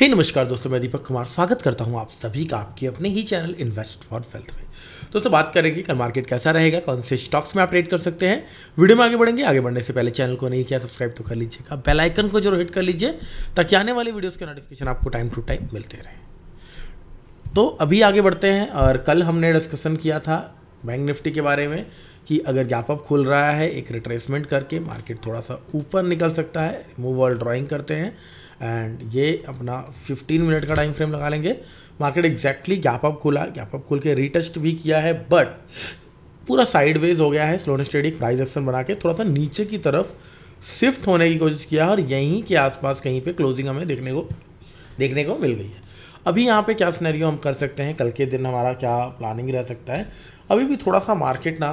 हे hey, नमस्कार दोस्तों मैं दीपक कुमार स्वागत करता हूं आप सभी का आपके अपने ही चैनल इन्वेस्ट फॉर वेल्थ में दोस्तों बात करेंगे कल मार्केट कैसा रहेगा कौन से स्टॉक्स में आप ट्रेड कर सकते हैं वीडियो में आगे बढ़ेंगे आगे बढ़ने से पहले चैनल को नहीं किया सब्सक्राइब तो कर लीजिएगा बेलाइकन को जरूर हिट कर लीजिए ताकि आने वाले वीडियोज़ के नोटिफिकेशन आपको टाइम टू टाइम मिलते रहे तो अभी आगे बढ़ते हैं और कल हमने डिस्कशन किया था बैंक निफ्टी के बारे में कि अगर गैप अप खुल रहा है एक रिट्रेसमेंट करके मार्केट थोड़ा सा ऊपर निकल सकता है मूव और ड्राइंग करते हैं एंड ये अपना 15 मिनट का टाइम फ्रेम लगा लेंगे मार्केट एग्जैक्टली गैप अप खुला गैप अप खुल के रिटस्ट भी किया है बट पूरा साइडवेज हो गया है स्लो स्टेडी प्राइज एक्शन बना के थोड़ा सा नीचे की तरफ शिफ्ट होने की कोशिश किया और यहीं के आसपास कहीं पर क्लोजिंग हमें देखने को देखने को मिल गई है अभी यहाँ पे क्या सिनेरियो हम कर सकते हैं कल के दिन हमारा क्या प्लानिंग रह सकता है अभी भी थोड़ा सा मार्केट ना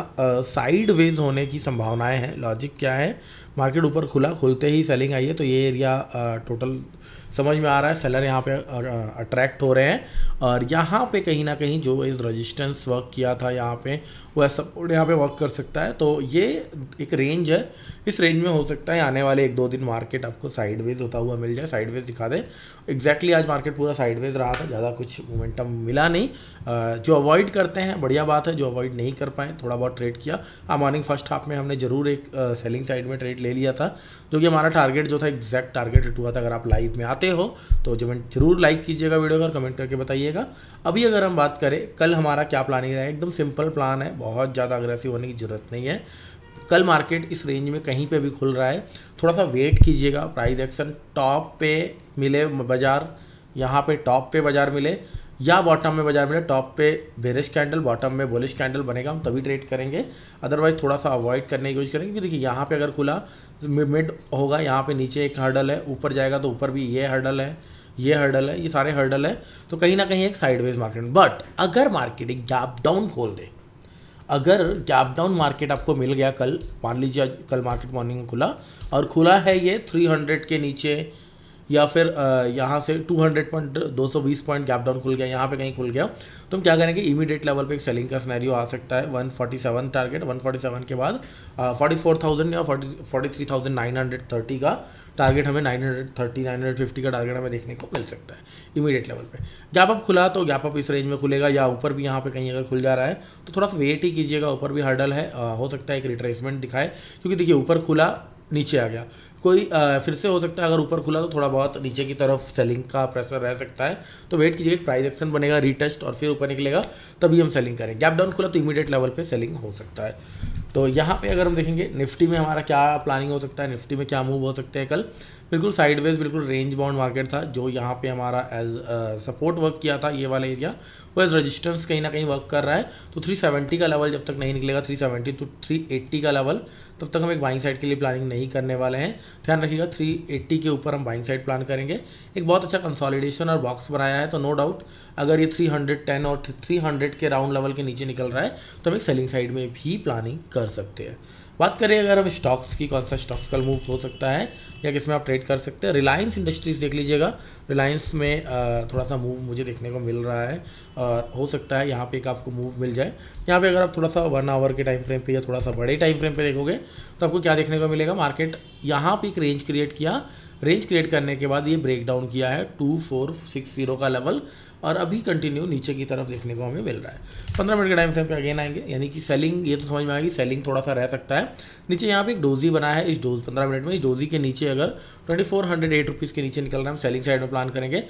साइड वेज होने की संभावनाएं हैं लॉजिक क्या है मार्केट ऊपर खुला खुलते ही सेलिंग आई है तो ये एरिया आ, टोटल समझ में आ रहा है सेलर यहाँ पे अट्रैक्ट हो रहे हैं और यहाँ पे कहीं ना कहीं जो इस रेजिस्टेंस वर्क किया था यहाँ पे वह सपोर्ट यहाँ पे वर्क कर सकता है तो ये एक रेंज है इस रेंज में हो सकता है आने वाले एक दो दिन मार्केट आपको साइडवेज होता हुआ मिल जाए साइडवेज दिखा दे एग्जैक्टली आज मार्केट पूरा साइडवेज रहा था ज़्यादा कुछ मोमेंटम मिला नहीं जो अवॉइड करते हैं बढ़िया बात है जो अवॉइड नहीं कर पाए थोड़ा बहुत ट्रेड किया हाँ मॉर्निंग फर्स्ट हाफ में हमने जरूर एक सेलिंग साइड में ट्रेड ले लिया था जो कि हमारा टारगेट जो था एग्जैक्ट टारगेट हुआ था अगर आप लाइव में आते चाहते हो तो जरूर लाइक कीजिएगा वीडियो और कमेंट करके बताइएगा अभी अगर हम बात करें कल हमारा क्या प्लानिंग है एकदम सिंपल प्लान है बहुत ज़्यादा अग्रेसिव होने की ज़रूरत नहीं है कल मार्केट इस रेंज में कहीं पे भी खुल रहा है थोड़ा सा वेट कीजिएगा प्राइस एक्शन टॉप पे मिले बाज़ार यहाँ पे टॉप पे बाज़ार मिले या बॉटम में बजाय में टॉप पे बेरिश कैंडल बॉटम में बोलिश कैंडल बनेगा हम तभी ट्रेड करेंगे अदरवाइज थोड़ा सा अवॉइड करने की कोशिश करेंगे क्योंकि देखिए यहाँ पे अगर खुला मिड होगा यहाँ पे नीचे एक हर्डल है ऊपर जाएगा तो ऊपर भी ये हर्डल है ये हर्डल है ये सारे हर्डल है तो कहीं ना कहीं एक साइडवेज मार्केट बट अगर मार्केट एक गैप डाउन खोल दे अगर गैप डाउन मार्केट आपको मिल गया कल मान लीजिए कल मार्केट मॉर्निंग खुला और खुला है ये 300 के नीचे या फिर यहाँ से 200 पॉइंट 220 पॉइंट गैप डाउन खुल गया यहाँ पे कहीं खुल गया तो हम क्या करेंगे इमीडिएट लेवल पे एक सेलिंग का स्नैरियो आ सकता है 147 टारगेट 147 के बाद 44,000 या 40 43,930 का टारगेट हमें 930 950 का टारगेट हमें देखने को मिल सकता है इमीडिएट लेवल पे गैप अप खुला तो गैप अप इस रेंज में खुलेगा या ऊपर भी यहाँ पे कहीं अगर खुल जा रहा है तो थोड़ा सा वेट ही कीजिएगा ऊपर भी हर्डल है आ, हो सकता है एक रिट्रेसमेंट दिखाए क्योंकि देखिए ऊपर खुला नीचे आ गया कोई आ, फिर से हो सकता है अगर ऊपर खुला तो थोड़ा बहुत नीचे की तरफ सेलिंग का प्रेशर रह सकता है तो वेट कीजिए प्राइस एक्शन बनेगा रीटेस्ट और फिर ऊपर निकलेगा तभी हम सेलिंग करें गैप डाउन खुला तो इमीडिएट लेवल पे सेलिंग हो सकता है तो यहाँ पे अगर हम देखेंगे निफ्टी में हमारा क्या प्लानिंग हो सकता है निफ्टी में क्या मूव हो सकते हैं कल बिल्कुल साइडवेज बिल्कुल रेंज बाउंड मार्केट था जो यहाँ पे हमारा एज सपोर्ट वर्क किया था ये वाला एरिया वो एज रजिस्टेंस कहीं ना कहीं वर्क कर रहा है तो 370 का लेवल जब तक नहीं निकलेगा 370 तो 380 का लेवल तब तक हम एक बाइंग साइड के लिए प्लानिंग नहीं करने वाले हैं ध्यान रखिएगा 380 के ऊपर हम बाइंग साइड प्लान करेंगे एक बहुत अच्छा कंसॉलिडेशन और बॉक्स बनाया है तो नो डाउट अगर ये 310 और 300 के राउंड लेवल के नीचे निकल रहा है तो हम एक सेलिंग साइड में भी प्लानिंग कर सकते हैं बात करें अगर हम स्टॉक्स की कौन सा स्टॉक्स कल मूव हो सकता है या किसमें आप ट्रेड कर सकते हैं रिलायंस इंडस्ट्रीज़ देख लीजिएगा रिलायंस में थोड़ा सा मूव मुझे देखने को मिल रहा है और हो सकता है यहाँ पे एक आपको मूव मिल जाए यहाँ पे अगर आप थोड़ा सा वन आवर के टाइम फ्रेम पे या थोड़ा सा बड़े टाइम फ्रेम पे देखोगे तो आपको क्या देखने को मिलेगा मार्केट यहाँ पर एक रेंज क्रिएट किया रेंज क्रिएट करने के बाद ये ब्रेकडाउन किया है टू फोर सिक्स जीरो का लेवल और अभी कंटिन्यू नीचे की तरफ देखने को हमें मिल रहा है पंद्रह मिनट के टाइम फ्रेम पे अगेन आएंगे यानी कि सेलिंग ये तो समझ में आएगी सेलिंग थोड़ा सा रह सकता है नीचे यहाँ पे एक डोजी बना है इस डोज पंद्रह मिनट में इस डोजी के नीचे अगर twenty four hundred eight rupees के नीचे निकल रहा है हम सेलिंग साइड में प्लान करेंगे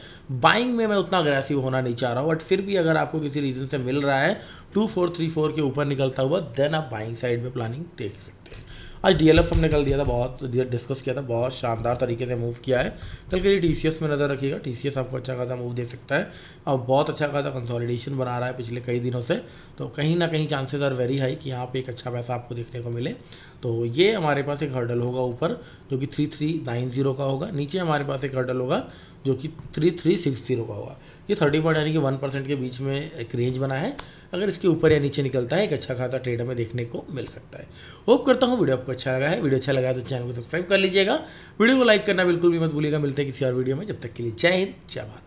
बाइंग में मैं उतना अग्रेसिव होना नहीं चाह रहा हूँ बट फिर भी अगर आपको किसी रीज़न से मिल रहा है टू फोर थ्री फोर के ऊपर निकलता हुआ देन आप बाइंग साइड में प्लानिंग देख सकते हैं आज डी हमने कल दिया था बहुत डिस्कस किया था बहुत शानदार तरीके से मूव किया है कल के लिए टी में नज़र रखिएगा टी आपको अच्छा खासा मूव दे सकता है और बहुत अच्छा खासा कंसोलिडेशन बना रहा है पिछले कई दिनों से तो कहीं ना कहीं चांसेस आर वेरी हाई कि यहाँ पर एक अच्छा पैसा आपको देखने को मिले तो ये हमारे पास एक हर्डल होगा ऊपर जो कि थ्री थ्री नाइन जीरो का होगा नीचे हमारे पास एक हर्डल होगा जो कि थ्री थ्री सिक्स जीरो का होगा ये थर्टी पॉइंट यानी कि वन परसेंट के बीच में एक रेंज बना है अगर इसके ऊपर या नीचे निकलता है एक अच्छा खासा ट्रेड हमें देखने को मिल सकता है होप करता हूँ वीडियो आपको अच्छा लगा है वीडियो अच्छा लगा तो चैनल को सब्सक्राइब कर लीजिएगा वीडियो को लाइक करना बिल्कुल भी मत भूलिएगा मिलते हैं किसी और वीडियो में जब तक के लिए जय हिंद जय भारत